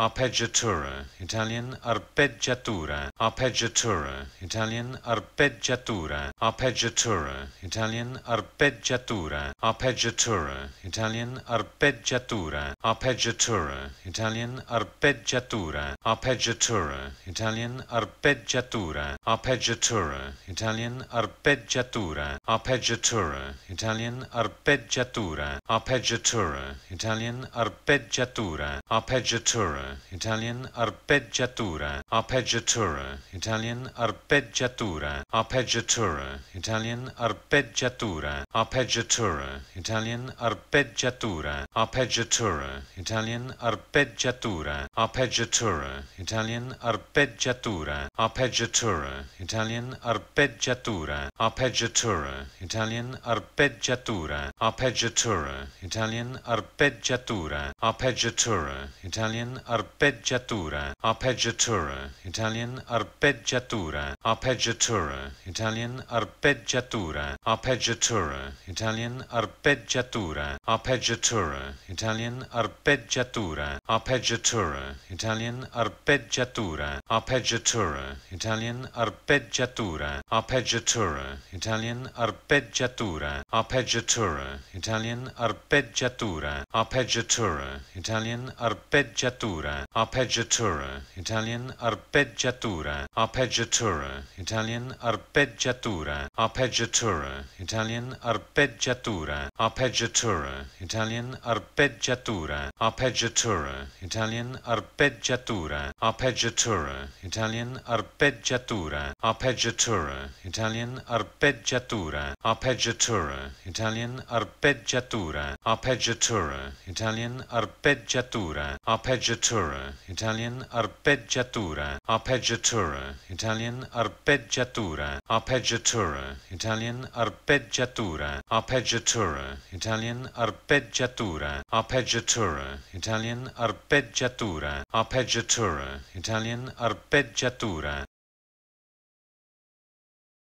Arpeggiatura, Italian arpeggiatura, arpeggiatura, Italian arpeggiatura, arpeggiatura, Italian arpeggiatura, arpeggiatura, Italian arpeggiatura, arpeggiatura, Italian arpeggiatura, arpeggiatura, Italian arpeggiatura, arpeggiatura, Italian arpeggiatura, arpeggiatura, Italian arpeggiatura, arpeggiatura, Italian arpeggiatura, arpeggiatura Italian arpeggiatura, arpeggiatura, Italian arpeggiatura, arpeggiatura, Italian arpeggiatura, arpeggiatura, Italian arpeggiatura, arpeggiatura, Italian arpeggiatura, arpeggiatura, Italian arpeggiatura, arpeggiatura, Italian arpeggiatura, arpeggiatura, Italian arpeggiatura, arpeggiatura, Italian arpeggiatura, arpeggiatura, Italian arpeggiatura, arpeggiatura, arpeggiatura, Italian arpeggiatura, arpeggiatura, Italian arpeggiatura, arpeggiatura, Italian arpeggiatura, arpeggiatura, Italian arpeggiatura, arpeggiatura, Italian arpeggiatura, arpeggiatura, Italian arpeggiatura, arpeggiatura, Italian arpeggiatura, arpeggiatura, Italian arpeggiatura, arpeggiatura, Italian arpeggiatura arpeggiatura, arpeggiatura, Italian arpeggiatura, arpeggiatura, Italian arpeggiatura, arpeggiatura, Italian arpeggiatura, arpeggiatura, Italian arpeggiatura, arpeggiatura, Italian arpeggiatura, arpeggiatura, Italian arpeggiatura, arpeggiatura, Italian arpeggiatura, arpeggiatura, Italian arpeggiatura, arpeggiatura, Italian arpeggiatura, arpeggiatura arpeggiatura, Italian arpeggiatura, arpeggiatura, Italian arpeggiatura, arpeggiatura, Italian arpeggiatura, arpeggiatura, Italian arpeggiatura, arpeggiatura, Italian arpeggiatura, arpeggiatura, Italian arpeggiatura,